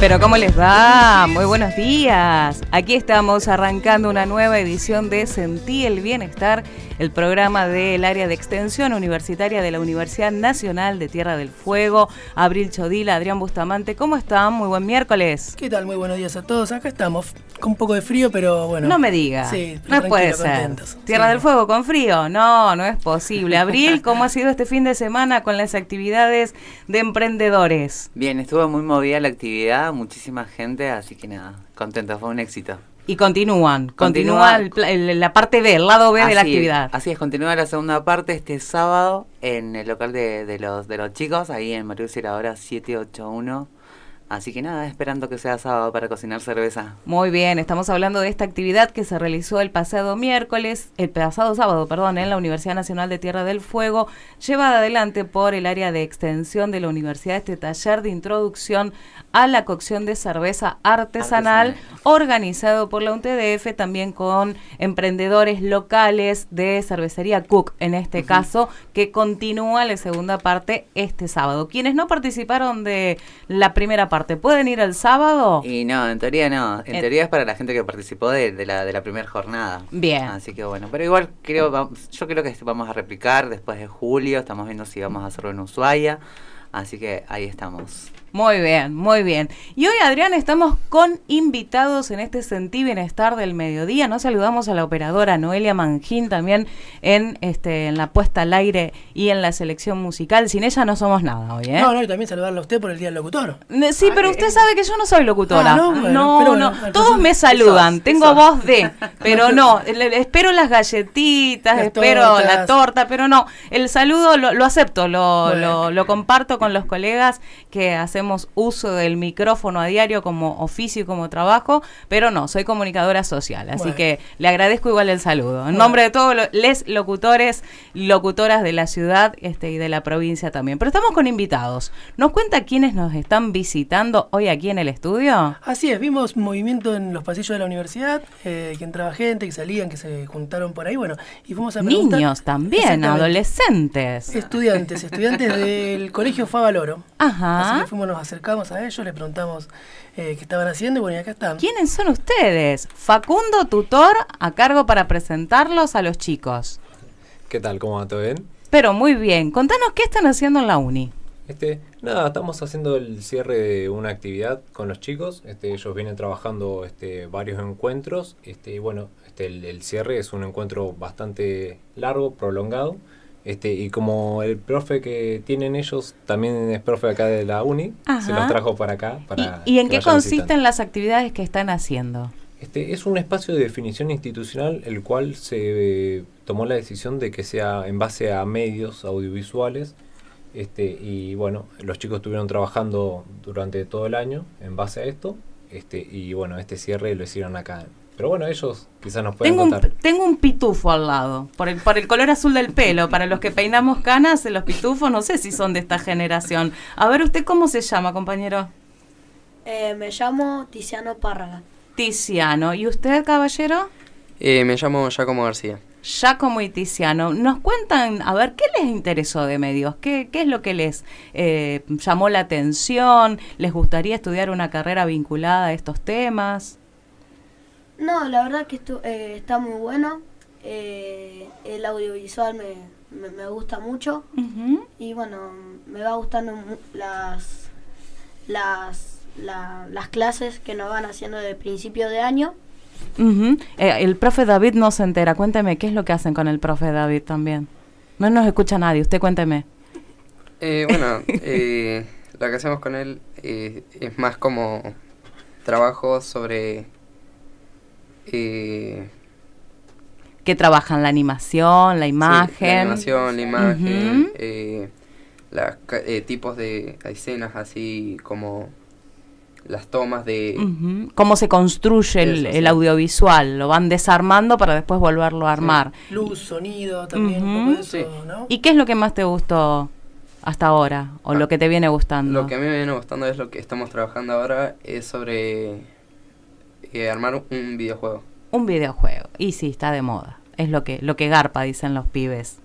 Pero ¿cómo les va? Muy buenos días. Aquí estamos arrancando una nueva edición de Sentí el Bienestar el programa del área de extensión universitaria de la Universidad Nacional de Tierra del Fuego, Abril Chodila, Adrián Bustamante. ¿Cómo están? Muy buen miércoles. ¿Qué tal? Muy buenos días a todos. Acá estamos con un poco de frío, pero bueno. No me diga. Sí, no puede ser. Tierra del Fuego con frío. No, no es posible. Abril, ¿cómo ha sido este fin de semana con las actividades de emprendedores? Bien, estuvo muy movida la actividad, muchísima gente, así que nada, contento, fue un éxito. Y continúan, continúa, la parte B, el lado B de la actividad. Así es, continúa la segunda parte este sábado en el local de, los, de los chicos, ahí en siete hora 781 Así que nada, esperando que sea sábado para cocinar cerveza. Muy bien, estamos hablando de esta actividad que se realizó el pasado miércoles, el pasado sábado, perdón, en la Universidad Nacional de Tierra del Fuego, llevada adelante por el área de extensión de la universidad, este taller de introducción a la cocción de cerveza artesanal, organizado por la UNTDF, también con emprendedores locales de cervecería Cook, en este caso, que continúa la segunda parte este sábado. Quienes no participaron de la primera parte, ¿Te ¿Pueden ir el sábado? Y no, en teoría no. En, eh. teoría es para la gente que participó de, la, de la primera jornada. Bien. Así que bueno, pero igual creo, yo creo que vamos a replicar después de julio. Estamos viendo si vamos a hacerlo en Ushuaia. Así que ahí estamos. Muy bien, muy bien. Y hoy, Adrián, estamos con invitados en este Sentí bienestar del mediodía. Nos saludamos a la operadora Noelia Mangín también en, este, en la puesta al aire y en la selección musical. Sin ella no somos nada hoy, ¿eh? No, no, y también saludarla a usted por el Día del Locutor. Sí, ah, pero eh, usted eh. sabe que yo no soy locutora. Ah, no, no, no. Todos me saludan. Tengo voz de, pero no. espero las galletitas, espero la torta, pero no. El saludo lo, acepto, lo, lo comparto con los colegas que hacen hacemos uso del micrófono a diario como oficio y como trabajo, pero no, soy comunicadora social, así que le agradezco igual el saludo. En nombre de todos los locutores, locutoras de la ciudad este, y de la provincia también. Pero estamos con invitados. ¿Nos cuenta quiénes nos están visitando hoy aquí en el estudio? Así es, vimos movimiento en los pasillos de la universidad, eh, que entraba gente, que salían, que se juntaron por ahí, bueno, y fuimos a preguntar... Niños también, adolescentes. Estudiantes, estudiantes del Colegio Favaloro. Ajá. Así que fuimos nos acercamos a ellos, les preguntamos eh, qué estaban haciendo y bueno, y acá están. ¿Quiénes son ustedes? Facundo Tutor, a cargo para presentarlos a los chicos. ¿Qué tal? ¿Cómo va? ¿Todo bien? Pero muy bien. Contanos qué están haciendo en la uni. Este, nada, estamos haciendo el cierre de una actividad con los chicos. Este, ellos vienen trabajando este, varios encuentros. Este, y bueno, este, el cierre es un encuentro bastante largo, prolongado. Este, y como el profe que tienen ellos también es profe acá de la uni, se los trajo para acá. ¿Y, en qué consisten las actividades que están haciendo? Este, es un espacio de definición institucional el cual se eh, tomó la decisión de que sea en base a medios audiovisuales. Este, y bueno, los chicos estuvieron trabajando durante todo el año en base a esto. Este, y bueno, este cierre lo hicieron acá pero bueno, ellos quizás nos pueden tengo contar. tengo un pitufo al lado, por el, por el color azul del pelo. Para los que peinamos canas, los pitufos no sé si son de esta generación. A ver, ¿usted cómo se llama, compañero? Eh, me llamo Tiziano Párraga. Tiziano. ¿Y usted, caballero? Eh, me llamo Giacomo García. Giacomo y Tiziano, nos cuentan, a ver, ¿qué les interesó de medios? ¿Qué, qué es lo que les eh, llamó la atención? ¿Les gustaría estudiar una carrera vinculada a estos temas? No, la verdad que esto, eh, está muy bueno. Eh, el audiovisual me, gusta mucho. Y bueno, me va gustando las, las, clases que nos van haciendo de principio de año. Eh, el profe David no se entera. Cuénteme, ¿qué es lo que hacen con el profe David también? No nos escucha nadie, usted cuénteme. bueno, lo que hacemos con él es más como trabajo sobre eh, que trabajan? ¿La animación, la imagen? la animación, la imagen, eh, eh, tipos de escenas así como las tomas de... ¿Cómo se construye el, audiovisual? Lo van desarmando para después volverlo a armar. Luz, sonido, también ¿Y qué es lo que más te gustó hasta ahora? ¿O ah, lo que te viene gustando? Lo que a mí me viene gustando es lo que estamos trabajando ahora, es sobre y armar un videojuego. Un videojuego. Y sí, está de moda. Es lo que, lo que garpa, dicen los pibes.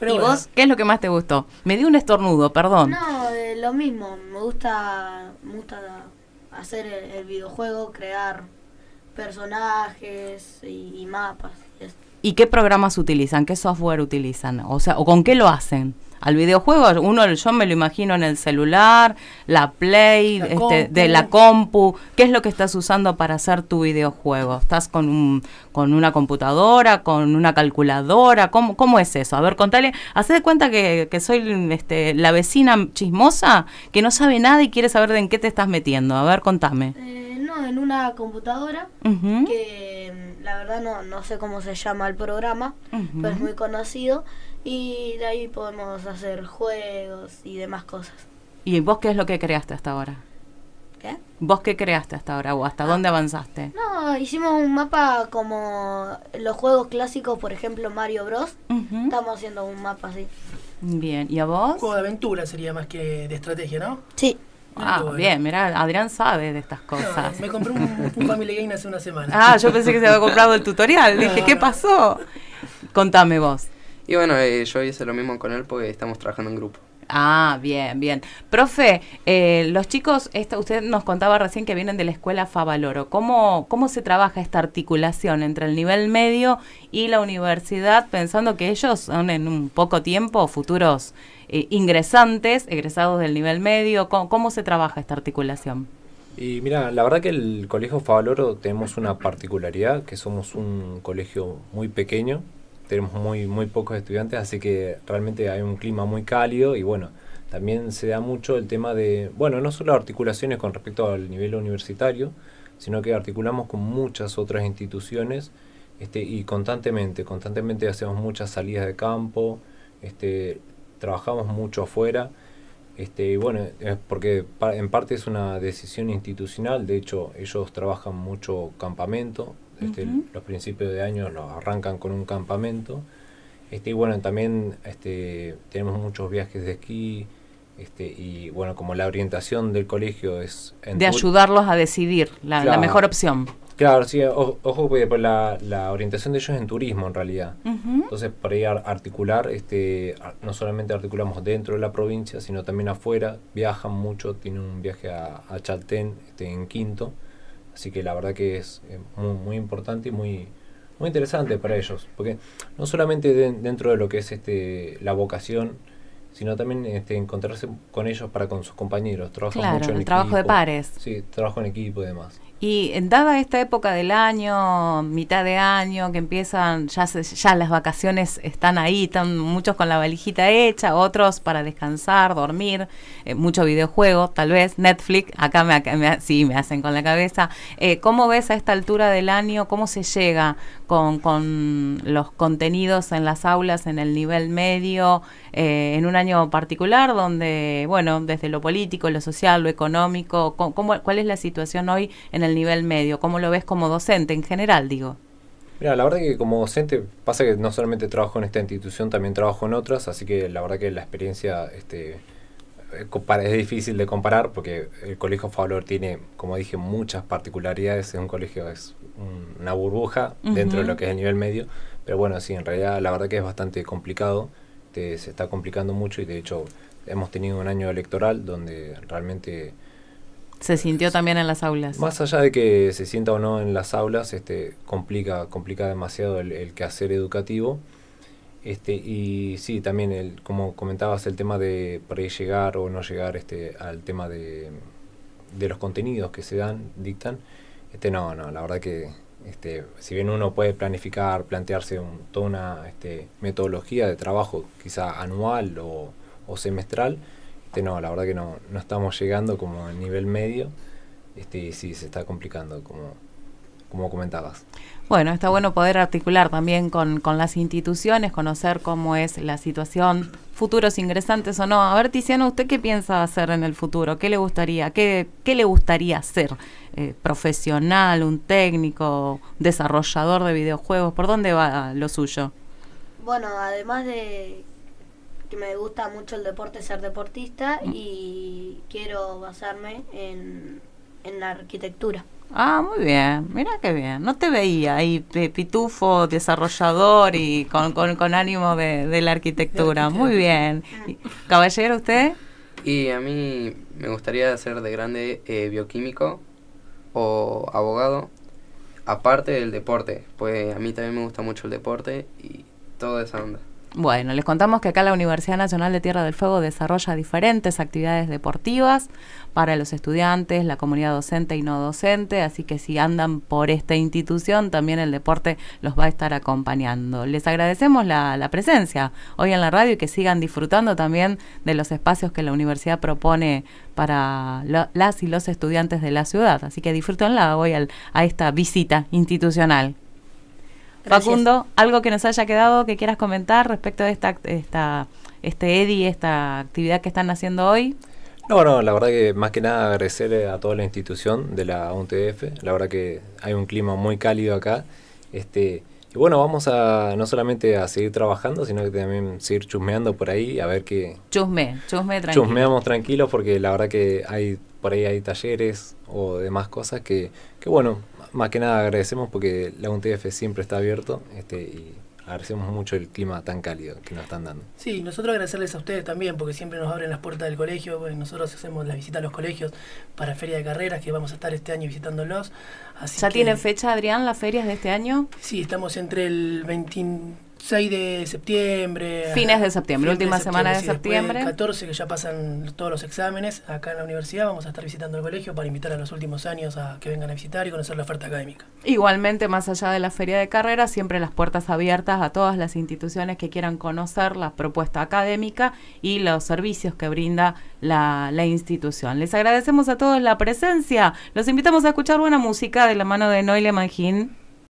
¿Y vos qué es lo que más te gustó? Me di un estornudo, perdón. No, lo mismo. Me gusta, gusta hacer el, videojuego, crear personajes y, mapas. Y, ¿Y qué programas utilizan? ¿Qué software utilizan? O sea, ¿o con qué lo hacen? al videojuego. Uno, yo me lo imagino en el celular, la Play, este, de la compu. ¿Qué es lo que estás usando para hacer tu videojuego? ¿Estás con, un, con una computadora, con una calculadora? ¿Cómo, cómo es eso? A ver, contale. Hacé de cuenta que, que soy este, la vecina chismosa que no sabe nada y quiere saber de en qué te estás metiendo. A ver, contame. Eh, no, en una computadora que mm, la verdad no, no sé cómo se llama el programa, pero es muy conocido y de ahí podemos hacer juegos y demás cosas. ¿Y vos qué es lo que creaste hasta ahora? ¿Qué? ¿Vos qué creaste hasta ahora o hasta ah. dónde avanzaste? No, hicimos un mapa como los juegos clásicos, por ejemplo Mario Bros. Estamos haciendo un mapa así. Bien, ¿y a vos? Un juego de aventura sería más que de estrategia, ¿no? Sí. Ah, bien, mira Adrián sabe de estas cosas. me compré un, Family Game hace una semana. Ah, yo pensé que se había comprado el tutorial. Dije, ¿qué pasó? Contame vos. Y bueno, eh, yo hice lo mismo con él porque estamos trabajando en grupo. Ah, bien, bien. Profe, eh, los chicos, esta, usted nos contaba recién que vienen de la escuela Favaloro. ¿Cómo, ¿Cómo se trabaja esta articulación entre el nivel medio y la universidad, pensando que ellos son en un poco tiempo futuros eh, ingresantes, egresados del nivel medio? ¿Cómo, se trabaja esta articulación? Y mira, la verdad que el Colegio Favaloro tenemos una particularidad, que somos un colegio muy pequeño, tenemos muy, muy pocos estudiantes, así que realmente hay un clima muy cálido y bueno, también se da mucho el tema de, bueno, no solo articulaciones con respecto al nivel universitario, sino que articulamos con muchas otras instituciones este, y constantemente, constantemente hacemos muchas salidas de campo, este, trabajamos mucho afuera. Este, bueno, porque en parte es una decisión institucional, de hecho ellos trabajan mucho campamento, este, los principios de año nos arrancan con un campamento. Este, y bueno, también este, tenemos muchos viajes de esquí. Este, y bueno, como la orientación del colegio es... de ayudarlos a decidir la mejor opción. Claro, sí, ojo, porque por la, orientación de ellos es en turismo en realidad. Entonces, para ir a articular, este, no solamente articulamos dentro de la provincia, sino también afuera. Viajan mucho, tienen un viaje a, a Chaltén este, en Quinto. Así que la verdad que es eh, muy, importante y muy, muy interesante para ellos, porque no solamente dentro de lo que es este la vocación, sino también este, encontrarse con ellos para con sus compañeros. Trabajan mucho en el equipo, trabajo de pares. Sí, trabajo en equipo y demás. Y dada esta época del año, mitad de año, que empiezan, ya, ya las vacaciones están ahí, están muchos con la valijita hecha, otros para descansar, dormir, eh, mucho videojuego, tal vez Netflix, acá me, sí me hacen con la cabeza. Eh, ¿Cómo ves a esta altura del año? ¿Cómo se llega? con, los contenidos en las aulas en el nivel medio, eh, en un año particular donde, bueno, desde lo político, lo social, lo económico, ¿cómo, ¿cuál es la situación hoy en el nivel medio? ¿Cómo lo ves como docente en general, digo? Mira, la verdad que como docente pasa que no solamente trabajo en esta institución, también trabajo en otras, así que la verdad que la experiencia este, eh, es difícil de comparar porque el colegio favor tiene, como dije, muchas particularidades. Es un colegio es una burbuja dentro de lo que es el nivel medio. Pero bueno, sí, en realidad la verdad que es bastante complicado, se está complicando mucho y de hecho hemos tenido un año electoral donde realmente... Se sintió también en las aulas. Más allá de que se sienta o no en las aulas, este, complica, complica demasiado el, quehacer educativo. Este, y sí, también el, como comentabas, el tema de pre-llegar o no llegar este, al tema de, de los contenidos que se dan, dictan. Este, no, no, la verdad que este, si bien uno puede planificar, plantearse un, toda una este, metodología de trabajo, quizá anual o, semestral, este, no, la verdad que no, no estamos llegando como a nivel medio, este, y sí, se está complicando como como comentabas. Bueno, está bueno poder articular también con, las instituciones, conocer cómo es la situación, futuros ingresantes o no. A ver, Tiziano, ¿usted qué piensa hacer en el futuro? ¿Qué le gustaría? ¿Qué, le gustaría ser? Eh, ¿Profesional, un técnico, desarrollador de videojuegos? ¿Por dónde va lo suyo? Bueno, además de que me gusta mucho el deporte, ser deportista mm. y quiero basarme en, en la arquitectura. Ah, muy bien, mira qué bien. No te veía ahí pitufo, desarrollador y con, con, ánimo de, la arquitectura. Muy bien. Caballero, ¿usted? Y a mí me gustaría ser de grande eh, bioquímico o abogado, aparte del deporte, pues a mí también me gusta mucho el deporte y toda esa onda. Bueno, les contamos que acá la Universidad Nacional de Tierra del Fuego desarrolla diferentes actividades deportivas para los estudiantes, la comunidad docente y no docente, así que si andan por esta institución, también el deporte los va a estar acompañando. Les agradecemos la, la presencia hoy en la radio y que sigan disfrutando también de los espacios que la universidad propone para las y los estudiantes de la ciudad, así que disfrútenla hoy a esta visita institucional. Facundo, algo que nos haya quedado que quieras comentar respecto de esta, esta, este EDI, esta actividad que están haciendo hoy. No, no, la verdad que más que nada agradecerle a toda la institución de la UNTF. La verdad que hay un clima muy cálido acá. Este, y bueno, vamos a no solamente a seguir trabajando, sino que también seguir chusmeando por ahí, a ver qué... Chusme, chusme tranquilo. Chusmeamos tranquilos porque la verdad que hay por ahí hay talleres o demás cosas que, que bueno, más que nada agradecemos porque la UNTF siempre está abierto este, y agradecemos mucho el clima tan cálido que nos están dando. Sí, nosotros agradecerles a ustedes también porque siempre nos abren las puertas del colegio, pues nosotros hacemos la visita a los colegios para feria de carreras que vamos a estar este año visitándolos. ¿Ya tienen fecha, Adrián, las ferias de este año? Sí, estamos entre el 20 6 de septiembre. Fines de septiembre, última semana de septiembre. 14, que ya pasan todos los exámenes acá en la universidad, vamos a estar visitando el colegio para invitar a los últimos años a que vengan a visitar y conocer la oferta académica. Igualmente, más allá de la feria de carreras, siempre las puertas abiertas a todas las instituciones que quieran conocer la propuesta académica y los servicios que brinda la, la institución. Les agradecemos a todos la presencia. Los invitamos a escuchar buena música de la mano de Noile Manjín.